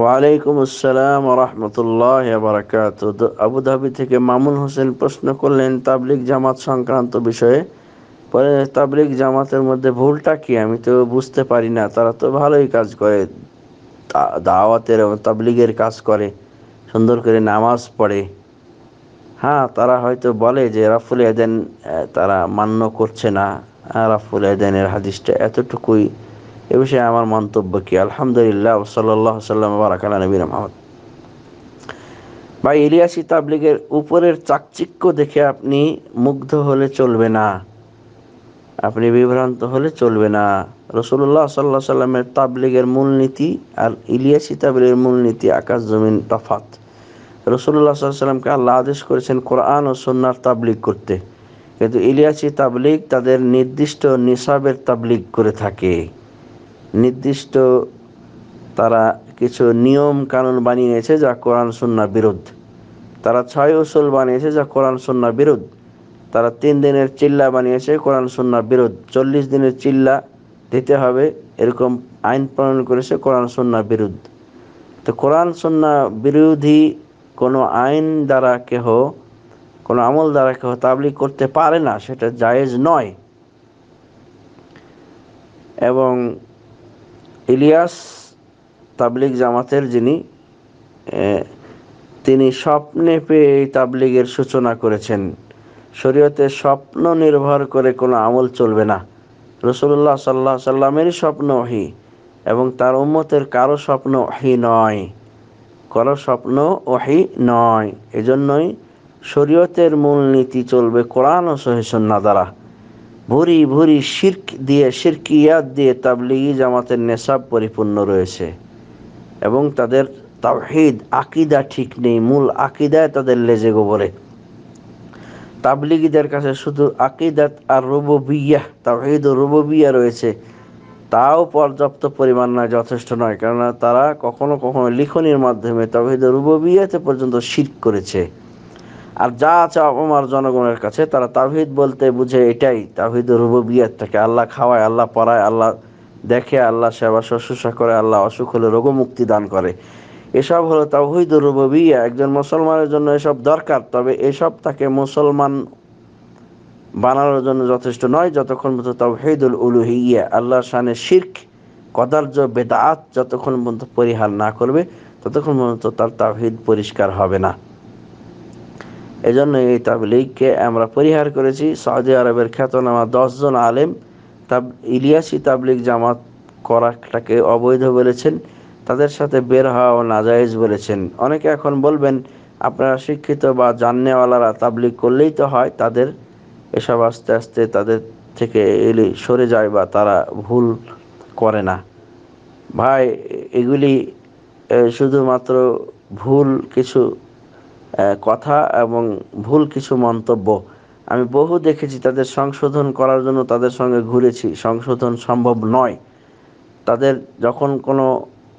ওয়ালাইকুম আসসালাম রহমতুল্লাহ বারাকাত আবুধাবি থেকে মামুন হোসেন প্রশ্ন করলেন তাবলিক জামাত সংক্রান্ত বিষয়ে পরে তাবলিক জামাতের মধ্যে ভুলটা কি আমি তো বুঝতে পারি না তারা তো ভালোই কাজ করে দাওয়াতের এবং তাবলিগের কাজ করে সুন্দর করে নামাজ পড়ে হ্যাঁ তারা হয়তো বলে যে রাফুল এদেন তারা মান্য করছে না হ্যাঁ, রাফুল এদেনের হাদিসটা এতটুকুই এ বিষয়ে আমার মন্তব্য কি আলহামদুলিল্লাহ সাল্লাহ সাল্লাম বারাকালা নবীর মাহমদ ভাই ইলিয়াসি তাবলিগের উপরের চাকচিক্য দেখে আপনি মুগ্ধ হলে চলবে না আপনি বিভ্রান্ত হলে চলবে না রসুল্লাহ সাল্লাহ সাল্লামের তাবলিগের মূলনীতি আর ইলিয়াসি তাবলিগের মূলনীতি আকাশ জমিন তফাত রসুল্লাহ সাল্লামকে আল্লাহ আদেশ করেছেন কোরআন ও সন্ন্যার তাবলিগ করতে কিন্তু ইলিয়াসি তাবলিগ তাদের নির্দিষ্ট নিসাবের তাবলিগ করে থাকে নির্দিষ্ট তারা কিছু নিয়ম কানুন বানিয়েছে যা কোরআন সুন্না বিরুদ্ধ তারা ছয় উসুল বানিয়েছে যা কোরআন সুন্না বিরুদ্ধ তারা তিন দিনের চিল্লা বানিয়েছে কোরআন সুন্না বিরোধ চল্লিশ দিনের চিল্লা দিতে হবে এরকম আইন প্রণয়ন করেছে কোরআন সুন্না বিরুদ্ধ তো কোরআন সুন্না বিরোধী কোনো আইন দ্বারা কেহ কোনো আমল দ্বারা কেহ তাবলি করতে পারে না সেটা জায়েজ নয় এবং ইলিয়াস তাবলিগ জামাতের যিনি তিনি স্বপ্নে পেয়ে এই তাবলিগের সূচনা করেছেন শরীয়তে স্বপ্ন নির্ভর করে কোনো আমল চলবে না রসুল্লাহ সাল্লাহ সাল্লামেরই স্বপ্ন অহি এবং তার উম্মতের কারো স্বপ্ন অহি নয় কারো স্বপ্ন অহি নয় এজন্যই শরীয়তের মূলনীতি চলবে কোরআন ও সহিসন্না দ্বারা ভুরি ভুরি শির্ক দিয়ে শিরকিয়াত দিয়ে তাবলিগি জামাতের নেশাব পরিপূর্ণ রয়েছে এবং তাদের তাহিদ আকিদা ঠিক নেই মূল আকিদায় তাদের লেজে গোবরে তাবলিগিদের কাছে শুধু আকিদাত আর রুববিয়া তাহিদ ও রুববিয়া রয়েছে তাও পর্যাপ্ত পরিমাণ নয় যথেষ্ট নয় কেননা তারা কখনো কখনো লিখনির মাধ্যমে তাওহিদ রুববিয়াতে পর্যন্ত শির করেছে আর যা আছে আমার জনগণের কাছে তারা তাহিদ বলতে বুঝে এটাই তাহিদ রুবিয়াতটাকে আল্লাহ খাওয়ায় আল্লাহ পড়ায় আল্লাহ দেখে আল্লাহ সেবা শুশ্রূষা করে আল্লাহ অসুখ হলে রোগমুক্তি দান করে এসব হলো তাহিদ রুবিয়া একজন মুসলমানের জন্য এসব দরকার তবে এসব তাকে মুসলমান বানানোর জন্য যথেষ্ট নয় যতক্ষণ পর্যন্ত তাহিদুল উলুহিয়া আল্লাহ শানে শির্ক কদার্য বেদাত যতক্ষণ পর্যন্ত পরিহার না করবে ততক্ষণ পর্যন্ত তার তাহিদ পরিষ্কার হবে না এজন্য এই তাবলিগকে আমরা পরিহার করেছি সৌদি আরবের খ্যাতনামা দশজন আলেম তাব ইলিয়াসি তাবলিগ জামাত করাটাকে অবৈধ বলেছেন তাদের সাথে বের ও নাজায়েজ বলেছেন অনেকে এখন বলবেন আপনারা শিক্ষিত বা জাননেওয়ালারা তাবলিগ করলেই তো হয় তাদের এসব আস্তে আস্তে তাদের থেকে এলি সরে যায় বা তারা ভুল করে না ভাই এগুলি শুধুমাত্র ভুল কিছু কথা এবং ভুল কিছু মন্তব্য আমি বহু দেখেছি তাদের সংশোধন করার জন্য তাদের সঙ্গে ঘুরেছি সংশোধন সম্ভব নয় তাদের যখন কোনো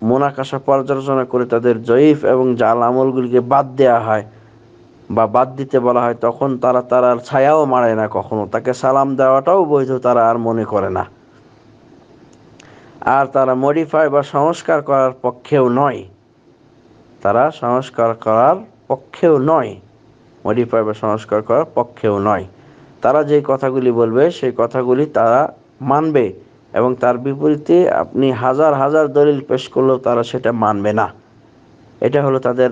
মোনাকাশা পর্যালোচনা করে তাদের জয়ীফ এবং জাল আমলগুলিকে বাদ দেওয়া হয় বা বাদ দিতে বলা হয় তখন তারা তার আর ছায়াও মারে না কখনো তাকে সালাম দেওয়াটাও বৈধ তারা আর মনে করে না আর তারা মডিফাই বা সংস্কার করার পক্ষেও নয় তারা সংস্কার করার পক্ষেও নয় মডিফাই বা সংস্কার করার পক্ষেও নয় তারা যে কথাগুলি বলবে সেই কথাগুলি তারা মানবে এবং তার বিপরীতে আপনি হাজার হাজার দলিল পেশ করলেও তারা সেটা মানবে না এটা হলো তাদের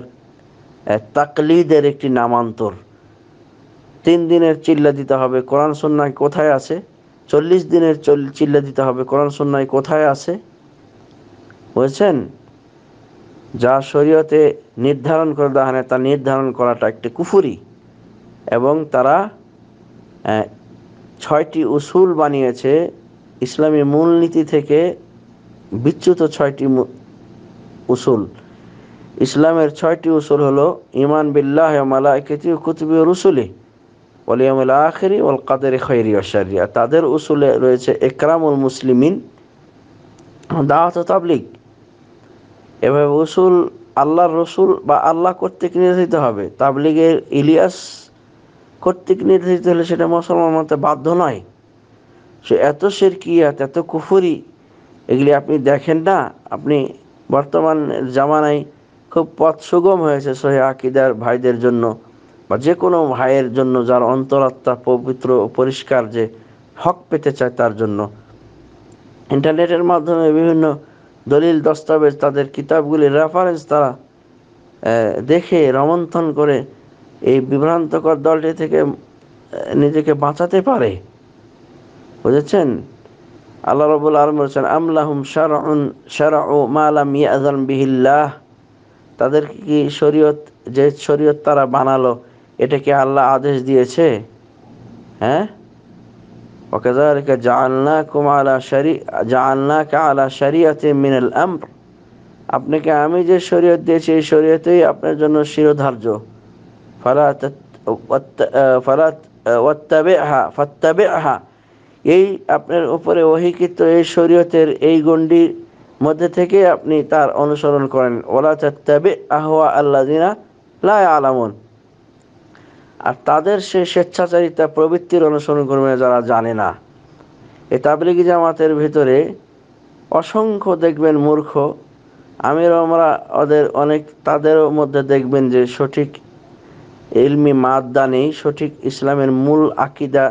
তাকলিদের একটি নামান্তর তিন দিনের চিল্লা দিতে হবে কোরআন সন্ন্যায় কোথায় আছে চল্লিশ দিনের চিল্লা দিতে হবে কোরআন সন্ন্যায় কোথায় আছে বলছেন যা শরীয়তে নির্ধারণ করে দেওয়া হয় তা নির্ধারণ করাটা একটি কুফুরি এবং তারা ছয়টি উসুল বানিয়েছে ইসলামী মূলনীতি থেকে বিচ্যুত ছয়টি উসুল ইসলামের ছয়টি উসুল হলো ইমান বিল্লাহ মালাইকেতি কুতুবি রুসুলি ওলিয়ামুল আখেরি ওল কাদের খৈরি ওশারিয়া তাদের উসুলে রয়েছে একরামুল মুসলিমিন দাওয়াত তাবলিক এভাবে রসুল আল্লাহর রসুল বা আল্লাহ কর্তৃক নির্ধারিত হবে তাবলিগের ইলিয়াস কর্তৃক নির্ধারিত হলে সেটা মুসলমান মতে বাধ্য নয় সে এত কিয়াত এত কুফুরি এগুলি আপনি দেখেন না আপনি বর্তমান জামানায় খুব পথ সুগম হয়েছে সহি আকিদার ভাইদের জন্য বা যে কোনো ভাইয়ের জন্য যার অন্তরাত্মা পবিত্র পরিষ্কার যে হক পেতে চায় তার জন্য ইন্টারনেটের মাধ্যমে বিভিন্ন দলিল দস্তাবেজ তাদের কিতাবগুলির রেফারেন্স তারা দেখে রমন্থন করে এই বিভ্রান্তকর দলটি থেকে নিজেকে বাঁচাতে পারে বুঝেছেন আল্লাহ রবুল আলম বলছেন আমলাহুম শারাউন শারাউ মালাম ইয়াজান বিহিল্লাহ তাদের কি শরীয়ত যে শরীয়ত তারা বানালো এটা কি আল্লাহ আদেশ দিয়েছে হ্যাঁ وكذلك جعلناكم على شريع جعلناك على شريعة من الأمر আপনাকে আমি যে শরীয়ত দিয়েছি এই শরীয়তেই আপনার জন্য শিরোধার্য ফালাত ফালাত ওয়াত্তাবিহা ফাত্তাবিহা এই আপনার উপরে অহিকৃত এই শরীয়তের এই গণ্ডির মধ্যে থেকে আপনি তার অনুসরণ করেন ওলা তাত্তাবি আহওয়া আল্লাদিনা লা আলামুন আর তাদের সেই স্বেচ্ছাচারিতা প্রবৃত্তির অনুসরণ করবে যারা জানে না এ তাবলিগি জামাতের ভিতরে অসংখ্য দেখবেন মূর্খ আমির আমরা ওদের অনেক তাদের মধ্যে দেখবেন যে সঠিক এলমি মাদ্দা নেই সঠিক ইসলামের মূল আকিদা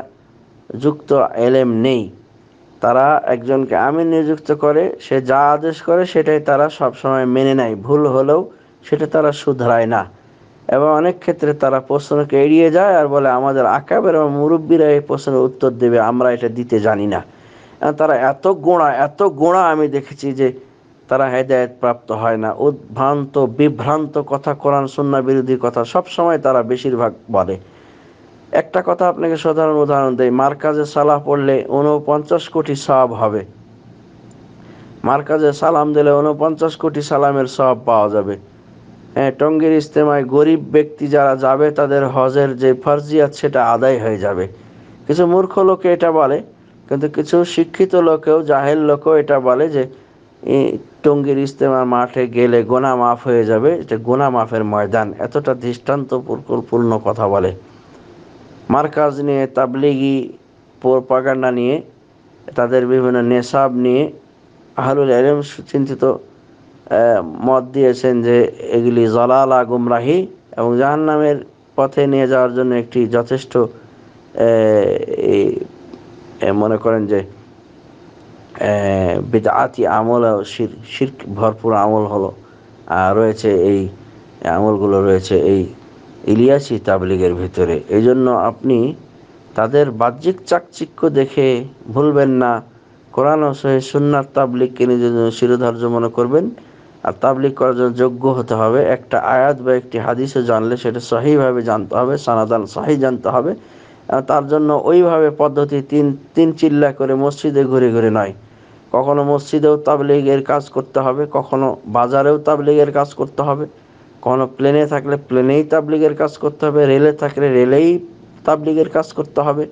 যুক্ত এলেম নেই তারা একজনকে আমির নিযুক্ত করে সে যা আদেশ করে সেটাই তারা সবসময় মেনে নেয় ভুল হলেও সেটা তারা শুধরায় না এবং অনেক ক্ষেত্রে তারা প্রশ্নকে এড়িয়ে যায় আর বলে আমাদের আকাবের এবং মুরব্বীরা এই প্রশ্নের উত্তর দেবে আমরা এটা দিতে জানি না তারা এত গোড়া এত গোড়া আমি দেখেছি যে তারা হেদায়ত প্রাপ্ত হয় না উদ্ভ্রান্ত বিভ্রান্ত কথা কোরআন সুন্না বিরোধী কথা সব সময় তারা বেশিরভাগ বলে একটা কথা আপনাকে সাধারণ উদাহরণ দেয় মার্কাজে সালাহ পড়লে উনপঞ্চাশ কোটি সব হবে মার্কাজে সালাম দিলে উনপঞ্চাশ কোটি সালামের সব পাওয়া যাবে টঙ্গীর ইজতেমায় গরিব ব্যক্তি যারা যাবে তাদের হজের যে ফার্জিয়াত সেটা আদায় হয়ে যাবে কিছু মূর্খ লোকে এটা বলে কিন্তু কিছু শিক্ষিত লোকেও জাহেল লোকও এটা বলে যে টঙ্গীর ইজতেমার মাঠে গেলে গোনা মাফ হয়ে যাবে এটা গোনা মাফের ময়দান এতটা দৃষ্টান্ত পূর্ণ কথা বলে মার্কাজ নিয়ে তাবলিগি পাগান্ডা নিয়ে তাদের বিভিন্ন নেশাব নিয়ে আহলুল আলম চিন্তিত মত দিয়েছেন যে এগুলি জলালা গুমরাহি এবং জাহান্নামের পথে নিয়ে যাওয়ার জন্য একটি যথেষ্ট মনে করেন যে বেদাতি আমল শির ভরপুর আমল হলো আর রয়েছে এই আমলগুলো রয়েছে এই ইলিয়াসি তাবলিগের ভিতরে এই জন্য আপনি তাদের বাহ্যিক চাকচিক্য দেখে ভুলবেন না কোরআন ও সুন্নার তাবলিগকে নিজের জন্য শিরোধার্য মনে করবেন আর তাবলিক করার জন্য যোগ্য হতে হবে একটা আয়াত বা একটি হাদিসে জানলে সেটা সহিভাবে জানতে হবে সানাদান সহি জানতে হবে তার জন্য ওইভাবে পদ্ধতি তিন তিন চিল্লা করে মসজিদে ঘুরে ঘুরে নয় কখনো মসজিদেও তাবলিগের কাজ করতে হবে কখনো বাজারেও তাবলিগের কাজ করতে হবে কখনো প্লেনে থাকলে প্লেনেই তাবলিগের কাজ করতে হবে রেলে থাকলে রেলেই তাবলিগের কাজ করতে হবে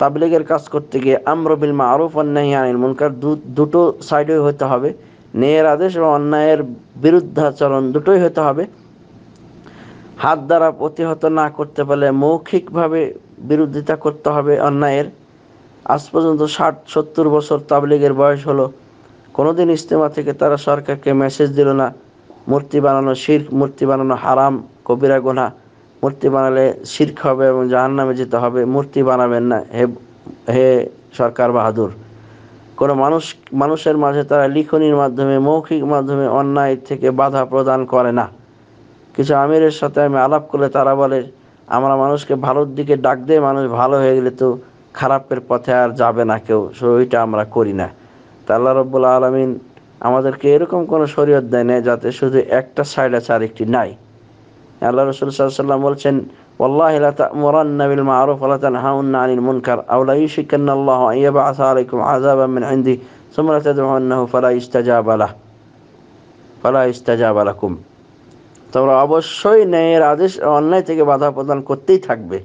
তাবলিগের কাজ করতে গিয়ে আমরবিল মা আরফ অন্যায় আনিল মুনকার দুটো সাইডে হতে হবে ন্যায়ের আদেশ এবং অন্যায়ের বিরুদ্ধাচরণ দুটোই হতে হবে হাত দ্বারা প্রতিহত না করতে পারলে মৌখিকভাবে বিরোধিতা করতে হবে অন্যায়ের আজ পর্যন্ত ষাট সত্তর বছর তাবলিগের বয়স হলো কোনোদিন ইজতেমা থেকে তারা সরকারকে মেসেজ দিল না মূর্তি বানানো শির্ক মূর্তি বানানো হারাম কবিরা গোনা মূর্তি বানালে শির্ক হবে এবং জাহান নামে যেতে হবে মূর্তি বানাবেন না হে হে সরকার বাহাদুর কোনো মানুষ মানুষের মাঝে তারা লিখনির মাধ্যমে মৌখিক মাধ্যমে অন্যায় থেকে বাধা প্রদান করে না কিছু আমিরের সাথে আমি আলাপ করলে তারা বলে আমরা মানুষকে ভালোর দিকে ডাক দিয়ে মানুষ ভালো হয়ে গেলে তো খারাপের পথে আর যাবে না কেউ সো ওইটা আমরা করি না তা আল্লাহ রব্বুল আলমিন আমাদেরকে এরকম কোনো শরীয়ত দেয় না যাতে শুধু একটা সাইড আছে আরেকটি নাই আল্লাহ রসুল সাল্লাম বলছেন والله تأمرن بالمعروف تنهون عن المنكر أو يشكن الله أن يبعث عليكم عذابا من عندي ثم تدعونه فلا يستجاب له فلا يستجاب لكم তোমরা অবশ্যই ন্যায়ের আদেশ অন্যায় থেকে বাধা প্রদান করতেই থাকবে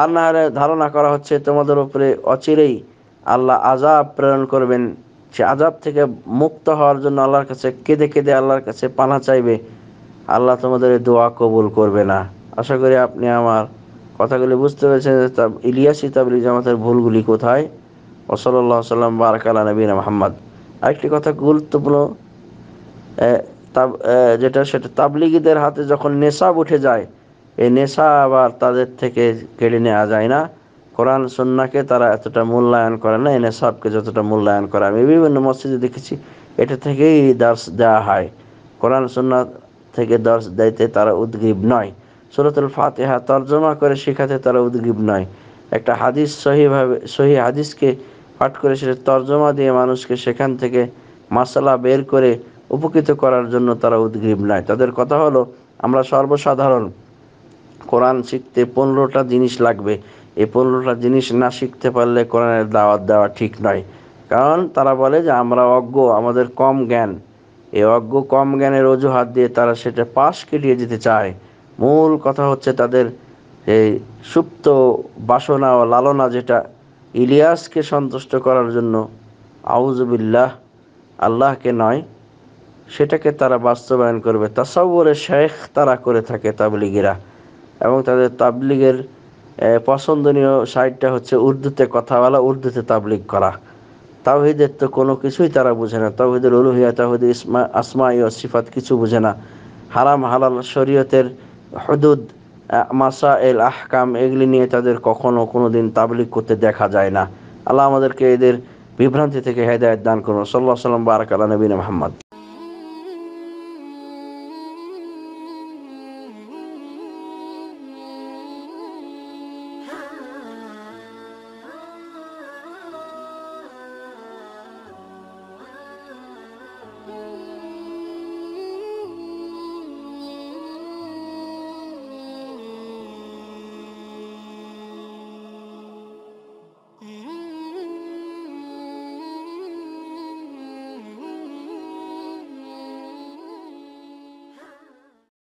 আর না হলে ধারণা করা হচ্ছে তোমাদের উপরে অচিরেই আল্লাহ আজাব প্রেরণ করবেন সে আজাব থেকে মুক্ত হওয়ার জন্য আল্লাহর কাছে কেঁদে কেঁদে আল্লাহর কাছে পানা চাইবে আল্লাহ তোমাদের দোয়া কবুল করবে না আশা করি আপনি আমার কথাগুলি বুঝতে পেরেছেন ইলিয়াসি তাবলি জামাতের ভুলগুলি কোথায় ওসল্লা সাল্লাম বারাকালা নবীন মোহাম্মদ আরেকটি কথা গুরুত্বপূর্ণ যেটা সেটা তাবলিগীদের হাতে যখন নেশা উঠে যায় এই নেশা আবার তাদের থেকে কেড়ে নেওয়া যায় না কোরআন সন্নাকে তারা এতটা মূল্যায়ন করে না এনে নেশাবকে যতটা মূল্যায়ন করে আমি বিভিন্ন মসজিদে দেখেছি এটা থেকেই দাস দেওয়া হয় কোরআন সন্না থেকে দর্শ দিতে তারা উদ্গ্রীব নয় সুরতুল ফাতেহা তর্জমা করে শেখাতে তারা উদ্গ্রীব নয় একটা হাদিস সহিভাবে সহি হাদিসকে পাঠ করে সেটা তর্জমা দিয়ে মানুষকে সেখান থেকে মশলা বের করে উপকৃত করার জন্য তারা উদ্গ্রীব নয় তাদের কথা হলো আমরা সর্বসাধারণ কোরআন শিখতে পনেরোটা জিনিস লাগবে এই পনেরোটা জিনিস না শিখতে পারলে কোরআনের দাওয়াত দেওয়া ঠিক নয় কারণ তারা বলে যে আমরা অজ্ঞ আমাদের কম জ্ঞান এ অজ্ঞ কম জ্ঞানের অজুহাত দিয়ে তারা সেটা পাশ কেটিয়ে যেতে চায় মূল কথা হচ্ছে তাদের এই সুপ্ত বাসনা ও লালনা যেটা ইলিয়াসকে সন্তুষ্ট করার জন্য আউজবিল্লাহ আল্লাহকে নয় সেটাকে তারা বাস্তবায়ন করবে তাসাউরে শেখ তারা করে থাকে তাবলিগিরা এবং তাদের তাবলিগের পছন্দনীয় সাইডটা হচ্ছে উর্দুতে কথা বলা উর্দুতে তাবলিগ করা তাওহিদের তো কোনো কিছুই তারা বুঝে না তাওহিদের উলুহিয়া তাহিদের ইসমা আসমা ও সিফাত কিছু বুঝে না হারাম হালাল শরীয়তের হদুদ মাসা এল আহকাম এগুলি নিয়ে তাদের কখনো কোনো দিন তাবলিক করতে দেখা যায় না আল্লাহ আমাদেরকে এদের বিভ্রান্তি থেকে হেদায়ত দান করুন সাল্লাহ সাল্লাম বারাকাল নবীন মোহাম্মদ